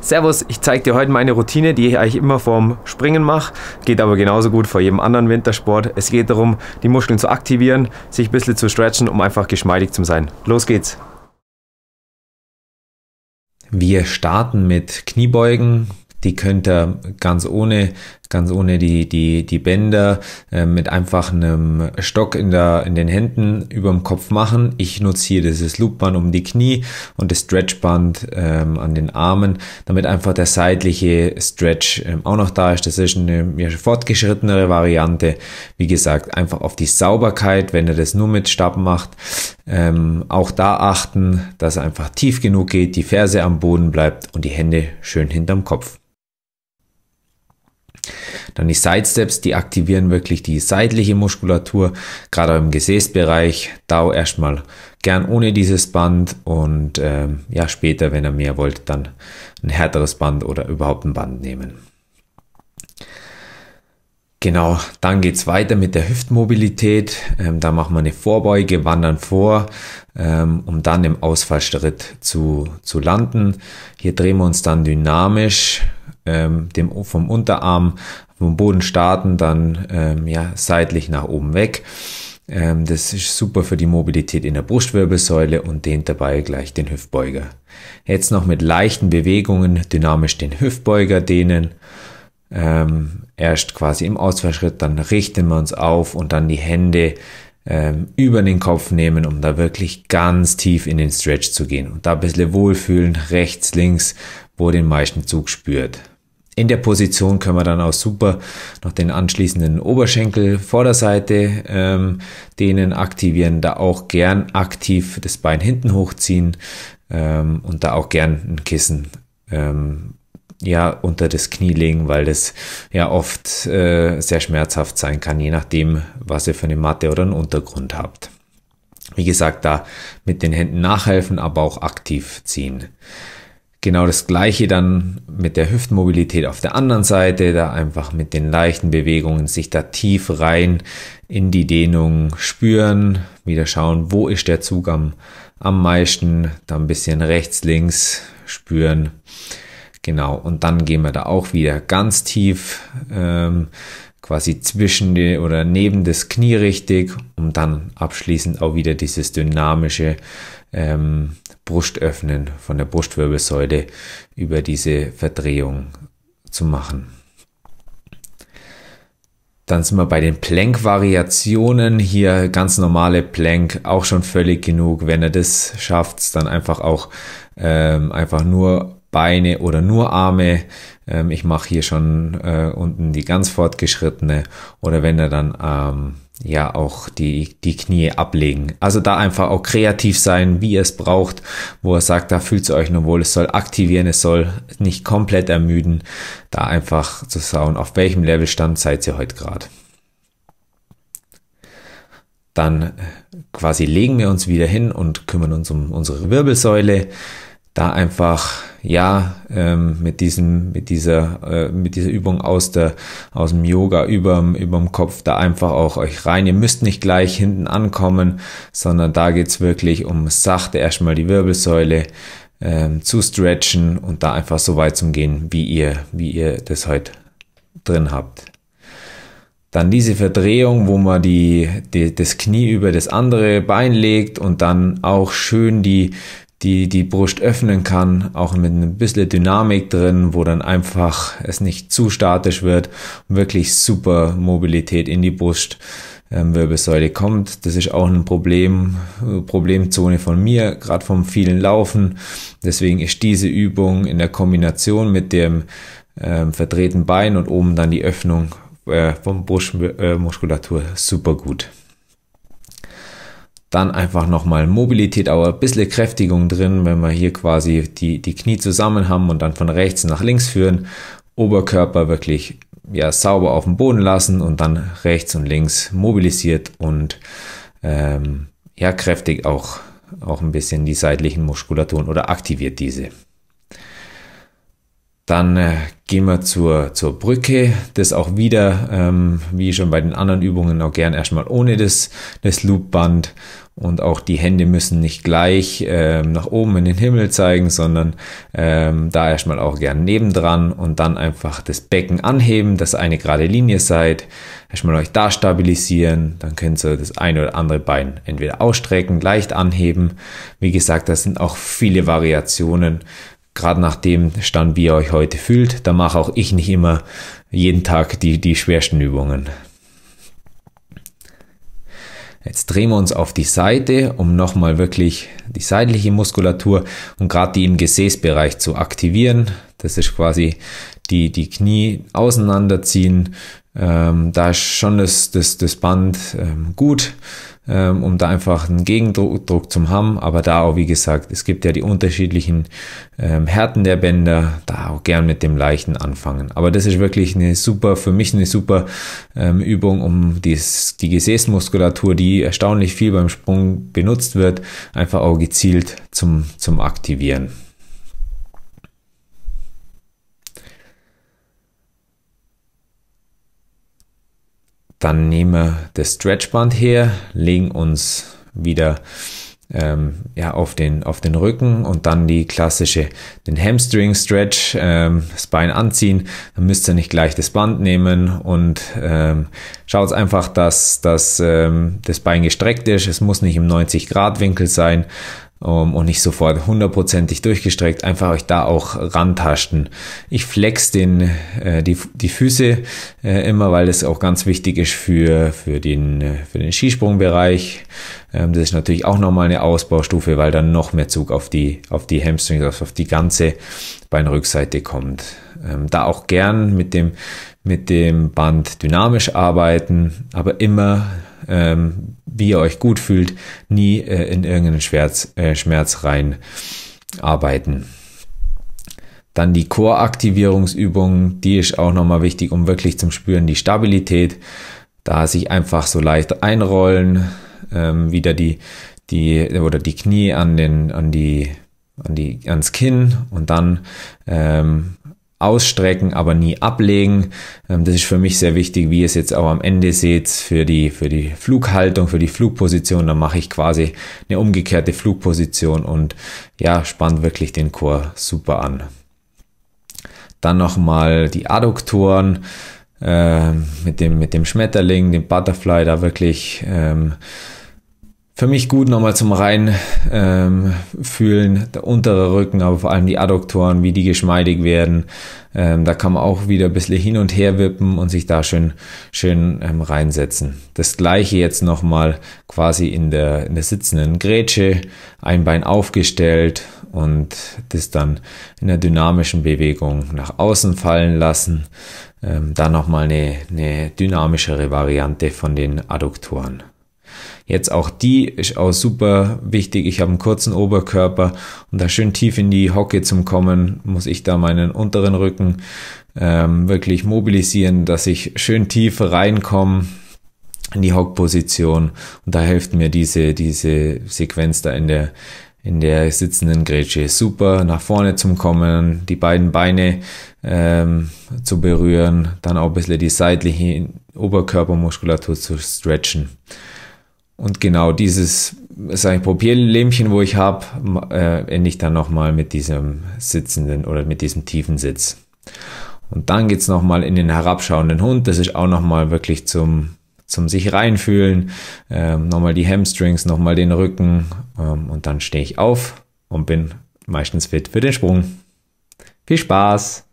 Servus, ich zeige dir heute meine Routine, die ich eigentlich immer vorm Springen mache, geht aber genauso gut vor jedem anderen Wintersport. Es geht darum, die Muskeln zu aktivieren, sich ein bisschen zu stretchen, um einfach geschmeidig zu sein. Los geht's! Wir starten mit Kniebeugen. Die könnt ihr ganz ohne ganz ohne die, die, die Bänder, äh, mit einfach einem Stock in, der, in den Händen über dem Kopf machen. Ich nutze hier dieses Loopband um die Knie und das Stretchband ähm, an den Armen, damit einfach der seitliche Stretch ähm, auch noch da ist. Das ist eine ja, fortgeschrittenere Variante. Wie gesagt, einfach auf die Sauberkeit, wenn ihr das nur mit Stab macht. Ähm, auch da achten, dass er einfach tief genug geht, die Ferse am Boden bleibt und die Hände schön hinterm Kopf. Dann die Side Steps, die aktivieren wirklich die seitliche Muskulatur, gerade auch im Gesäßbereich. Dau erstmal gern ohne dieses Band und ähm, ja, später, wenn ihr mehr wollt, dann ein härteres Band oder überhaupt ein Band nehmen. Genau, dann geht es weiter mit der Hüftmobilität. Ähm, da machen wir eine Vorbeuge, wandern vor, ähm, um dann im Ausfallschritt zu, zu landen. Hier drehen wir uns dann dynamisch ähm, dem, vom Unterarm vom Boden starten, dann ähm, ja, seitlich nach oben weg. Ähm, das ist super für die Mobilität in der Brustwirbelsäule und dehnt dabei gleich den Hüftbeuger. Jetzt noch mit leichten Bewegungen dynamisch den Hüftbeuger dehnen. Ähm, erst quasi im Ausfallschritt, dann richten wir uns auf und dann die Hände ähm, über den Kopf nehmen, um da wirklich ganz tief in den Stretch zu gehen und da ein bisschen wohlfühlen, rechts, links, wo den meisten Zug spürt. In der Position können wir dann auch super noch den anschließenden Oberschenkel, Vorderseite ähm, denen aktivieren, da auch gern aktiv das Bein hinten hochziehen ähm, und da auch gern ein Kissen ähm, ja unter das Knie legen, weil das ja oft äh, sehr schmerzhaft sein kann, je nachdem, was ihr für eine Matte oder einen Untergrund habt. Wie gesagt, da mit den Händen nachhelfen, aber auch aktiv ziehen. Genau das gleiche dann mit der Hüftmobilität auf der anderen Seite, da einfach mit den leichten Bewegungen sich da tief rein in die Dehnung spüren, wieder schauen, wo ist der Zug am, am meisten, da ein bisschen rechts, links spüren. Genau, und dann gehen wir da auch wieder ganz tief ähm, quasi zwischen die, oder neben das Knie richtig, um dann abschließend auch wieder dieses dynamische ähm, Brustöffnen von der Brustwirbelsäule über diese Verdrehung zu machen. Dann sind wir bei den Plank-Variationen. Hier ganz normale Plank, auch schon völlig genug. Wenn er das schafft, dann einfach auch ähm, einfach nur Beine oder nur Arme ähm, ich mache hier schon äh, unten die ganz fortgeschrittene oder wenn er dann ähm, ja auch die, die Knie ablegen. Also da einfach auch kreativ sein, wie ihr es braucht, wo er sagt, da fühlt es euch nur wohl, es soll aktivieren, es soll nicht komplett ermüden, da einfach zu schauen, auf welchem Levelstand seid ihr heute gerade. Dann äh, quasi legen wir uns wieder hin und kümmern uns um unsere Wirbelsäule da einfach ja ähm, mit diesem mit dieser äh, mit dieser Übung aus der aus dem Yoga überm überm Kopf da einfach auch euch rein. Ihr müsst nicht gleich hinten ankommen, sondern da geht's wirklich um sachte erstmal die Wirbelsäule ähm, zu stretchen und da einfach so weit zum gehen, wie ihr wie ihr das heute drin habt. Dann diese Verdrehung, wo man die, die, das Knie über das andere Bein legt und dann auch schön die die die Brust öffnen kann, auch mit ein bisschen Dynamik drin, wo dann einfach es nicht zu statisch wird und wirklich super Mobilität in die Brustwirbelsäule ähm, kommt. Das ist auch ein Problem, Problemzone von mir, gerade vom vielen Laufen. Deswegen ist diese Übung in der Kombination mit dem ähm, verdrehten Bein und oben dann die Öffnung äh, von Brustmuskulatur äh, super gut. Dann einfach nochmal Mobilität, aber ein bisschen Kräftigung drin, wenn wir hier quasi die, die Knie zusammen haben und dann von rechts nach links führen. Oberkörper wirklich ja, sauber auf dem Boden lassen und dann rechts und links mobilisiert und ähm, ja, kräftig auch, auch ein bisschen die seitlichen Muskulaturen oder aktiviert diese. Dann äh, gehen wir zur, zur Brücke. Das auch wieder, ähm, wie schon bei den anderen Übungen, auch gern erstmal ohne das, das Loopband. Und auch die Hände müssen nicht gleich ähm, nach oben in den Himmel zeigen, sondern ähm, da erstmal auch gern nebendran und dann einfach das Becken anheben, dass ihr eine gerade Linie seid. Erstmal euch da stabilisieren, dann könnt ihr das eine oder andere Bein entweder ausstrecken, leicht anheben. Wie gesagt, das sind auch viele Variationen gerade nach dem Stand, wie ihr euch heute fühlt. Da mache auch ich nicht immer jeden Tag die, die schwersten Übungen. Jetzt drehen wir uns auf die Seite, um nochmal wirklich die seitliche Muskulatur und gerade die im Gesäßbereich zu aktivieren. Das ist quasi die, die Knie auseinanderziehen, ähm, da ist schon das, das, das Band ähm, gut, ähm, um da einfach einen Gegendruck Druck zum haben. Aber da auch, wie gesagt, es gibt ja die unterschiedlichen ähm, Härten der Bänder, da auch gern mit dem Leichten anfangen. Aber das ist wirklich eine super, für mich eine super ähm, Übung, um dies, die Gesäßmuskulatur, die erstaunlich viel beim Sprung benutzt wird, einfach auch gezielt zum, zum Aktivieren. Dann nehmen wir das Stretchband her, legen uns wieder ähm, ja, auf, den, auf den Rücken und dann die klassische, den Hamstring Stretch, ähm, das Bein anziehen. Dann müsst ihr nicht gleich das Band nehmen und ähm, schaut einfach, dass, dass ähm, das Bein gestreckt ist. Es muss nicht im 90 Grad Winkel sein, um, ähm, und nicht sofort hundertprozentig durchgestreckt, einfach euch da auch rantasten. Ich flex den, äh, die, die Füße äh, immer, weil das auch ganz wichtig ist für, für, den, äh, für den Skisprungbereich. Ähm, das ist natürlich auch nochmal eine Ausbaustufe, weil dann noch mehr Zug auf die, auf die Hamstrings, also auf die ganze Beinrückseite kommt. Ähm, da auch gern mit dem, mit dem Band dynamisch arbeiten, aber immer ähm, wie ihr euch gut fühlt, nie äh, in irgendeinen Schmerz, äh, Schmerz rein arbeiten. Dann die Choraktivierungsübung, die ist auch nochmal wichtig, um wirklich zum Spüren die Stabilität. Da sich einfach so leicht einrollen, ähm, wieder die, die, oder die Knie an den, an die, an die, ans Kinn und dann ähm, ausstrecken, aber nie ablegen. Ähm, das ist für mich sehr wichtig, wie ihr es jetzt auch am Ende seht, für die, für die Flughaltung, für die Flugposition. Da mache ich quasi eine umgekehrte Flugposition und ja, spannt wirklich den Chor super an. Dann nochmal die Adduktoren äh, mit, dem, mit dem Schmetterling, dem Butterfly, da wirklich ähm, für mich gut nochmal zum rein ähm, fühlen, der untere Rücken, aber vor allem die Adduktoren, wie die geschmeidig werden. Ähm, da kann man auch wieder ein bisschen hin und her wippen und sich da schön, schön ähm, reinsetzen. Das gleiche jetzt nochmal quasi in der, in der sitzenden Grätsche, ein Bein aufgestellt und das dann in der dynamischen Bewegung nach außen fallen lassen. Ähm, da nochmal eine, eine dynamischere Variante von den Adduktoren. Jetzt auch die ist auch super wichtig. Ich habe einen kurzen Oberkörper und da schön tief in die Hocke zum Kommen, muss ich da meinen unteren Rücken ähm, wirklich mobilisieren, dass ich schön tief reinkomme in die Hockposition. Und da hilft mir diese, diese Sequenz da in der, in der sitzenden Grätsche super nach vorne zum Kommen, die beiden Beine ähm, zu berühren, dann auch ein bisschen die seitliche Oberkörpermuskulatur zu stretchen. Und genau dieses, sage ich, Problemchen, wo ich habe, äh, ende ich dann nochmal mit diesem sitzenden oder mit diesem tiefen Sitz. Und dann geht's es nochmal in den herabschauenden Hund. Das ist auch nochmal wirklich zum, zum sich reinfühlen. Ähm, nochmal die Hamstrings, nochmal den Rücken. Ähm, und dann stehe ich auf und bin meistens fit für den Sprung. Viel Spaß!